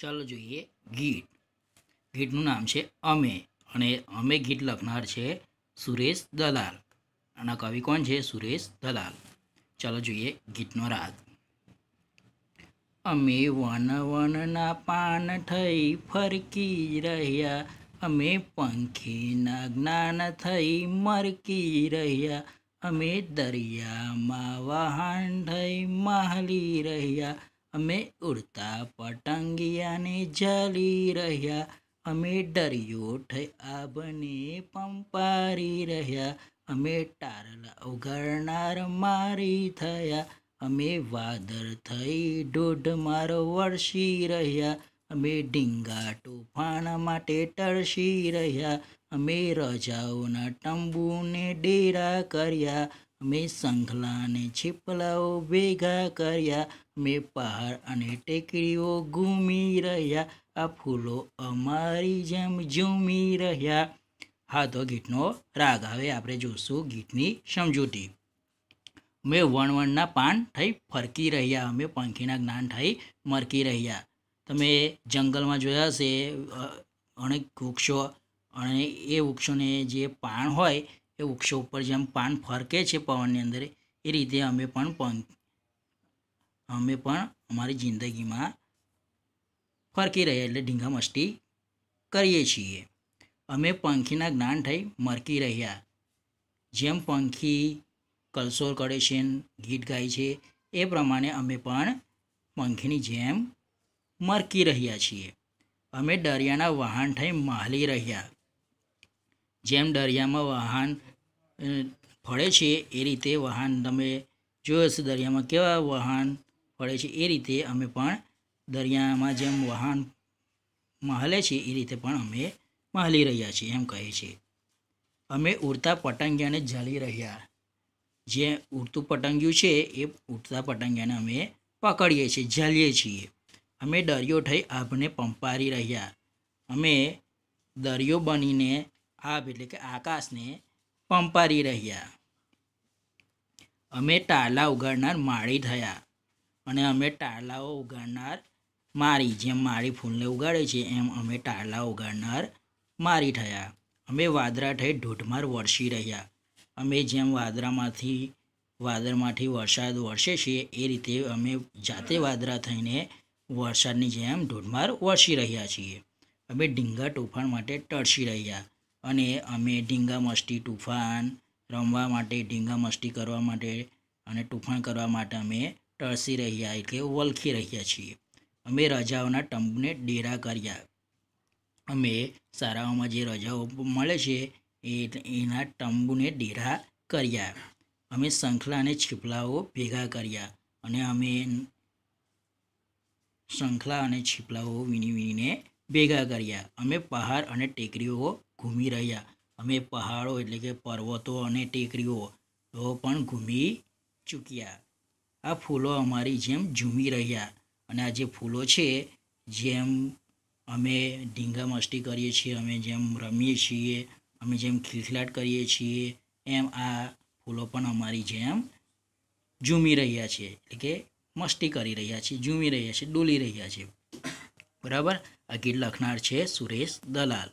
ચાલો જોઈએ ગીત ગીતનું નામ છે અમે અને અમે ગીત લખનાર છે સુરેશ દલાલ આના કવિ કોણ છે સુરેશ દલાલ ચાલો જોઈએ ગીતનો રાગ અમે વન વનના પાન થઈ ફરકી રહ્યા અમે પંખીના જ્ઞાન થઈ મરકી રહ્યા અમે દરિયામાં વાહન થઈ મહલી રહ્યા અમે ઉડતા પટંગિયાને જલી રહ્યા અમે ડરિયો થયા બને પંપારી રહ્યા અમે ટારલા ઉઘાડનાર મારી થયા અમે વાદળ થઈ દોઢ મારો વરસી રહ્યા અમે ડીંગા તોફાન માટે તરસી રહ્યા અમે રજાઓના તંબુને ડેરા કર્યા મેં શંખલાને છીપલાઓ ભેગા કર્યા મેં પહાડ અને ટેકરીઓ ઘૂમી રહ્યા આ ફૂલો અમારી જેમ ઝૂમી રહ્યા હા તો ગીતનો રાગ આવે આપણે જોશું ગીતની સમજૂતી મેં વણવણના પાન થઈ ફરકી રહ્યા અમે પંખીના જ્ઞાન થઈ મરકી રહ્યા તમે જંગલમાં જોયા હશે અનેક વૃક્ષો અને એ વૃક્ષોને જે પાન હોય એ વૃક્ષો ઉપર જેમ પાન ફરકે છે પવનની અંદર એ રીતે અમે પણ અમે પણ અમારી જિંદગીમાં ફરકી રહ્યા એટલે ઢીંગામસ્તી કરીએ છીએ અમે પંખીના જ્ઞાન થઈ મરકી રહ્યા જેમ પંખી કલસોર કરે છે ગીત ગાય છે એ પ્રમાણે અમે પણ પંખીની જેમ મરકી રહ્યા છીએ અમે દરિયાના વાહન થઈ માહલી રહ્યા જેમ દરિયામાં વાહન ફળે છે એ રીતે વાહન તમે જોયો હશે દરિયામાં કેવા વાહન ફળે છે એ રીતે અમે પણ દરિયામાં જેમ વાહન મહલે છે એ રીતે પણ અમે મહલી રહ્યા છીએ એમ કહે છે અમે ઉડતા પટંગિયાને જાળી રહ્યા જે ઉડતું પતંગિયું છે એ ઉડતા પટંગિયાને અમે પકડીએ છીએ જાળીએ છીએ અમે દરિયો થઈ આભને પંપારી રહ્યા અમે દરિયો બનીને આભ એટલે કે આકાશને પંપારી રહ્યા અમે ટાલા ઉગાડનાર માળી થયા અને અમે ટાલાઓ ઉગાડનાર મારી જેમ મારી ફૂલને ઉગાડે છે એમ અમે ટાલા ઉગાડનાર મારી થયા અમે વાદરા થઈ ઢોઢમાર વરસી રહ્યા અમે જેમ વાદરામાંથી વાદળમાંથી વરસાદ વરસે છે એ રીતે અમે જાતે વાદરા થઈને વરસાદની જેમ ઢોઢમાર વરસી રહ્યા છીએ અમે ડીંગા તોફાન માટે તરસી રહ્યા અને અમે ઢીંગા મસ્તી તૂફાન રમવા માટે ઢીંગા મસ્તી કરવા માટે અને તુફાન કરવા માટે અમે ટળસી રહ્યા એટલે વલખી રહ્યા છીએ અમે રજાઓના ટંબને ડેરા કર્યા અમે શાળાઓમાં જે રજાઓ મળે છે એ એના ટંબુને ડેરા કર્યા અમે શંખલા અને છીપલાઓ ભેગા કર્યા અને અમે શંખલા અને છીપલાઓ વીણી વીણીને ભેગા કર્યા અમે પહાડ અને ટેકરીઓ ઘૂમી રહ્યા અમે પહાડો એટલે કે પર્વતો અને ટેકરીઓ તો પણ ઘૂમી ચૂક્યા આ ફૂલો અમારી જેમ ઝૂમી રહ્યા અને આ જે ફૂલો છે જેમ અમે ઢીંગા મસ્તી કરીએ છીએ અમે જેમ રમીએ છીએ અમે જેમ ખીલખલાટ કરીએ છીએ એમ આ ફૂલો પણ અમારી જેમ ઝૂમી રહ્યા છે એટલે કે મસ્તી કરી રહ્યા છે ઝૂમી રહ્યા છે ડોલી રહ્યા છે બરાબર આ ગીત લખનાર છે સુરેશ દલાલ